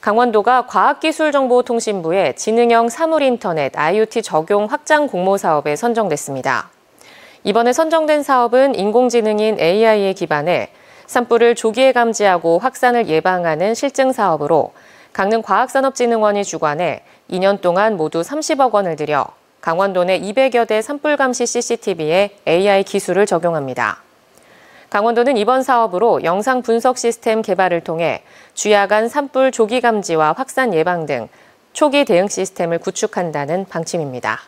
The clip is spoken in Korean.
강원도가 과학기술정보통신부의 지능형 사물인터넷 IoT 적용 확장 공모 사업에 선정됐습니다. 이번에 선정된 사업은 인공지능인 AI에 기반해 산불을 조기에 감지하고 확산을 예방하는 실증 사업으로 강릉과학산업진흥원이 주관해 2년 동안 모두 30억 원을 들여 강원도 내 200여 대 산불 감시 CCTV에 AI 기술을 적용합니다. 강원도는 이번 사업으로 영상 분석 시스템 개발을 통해 주야간 산불 조기 감지와 확산 예방 등 초기 대응 시스템을 구축한다는 방침입니다.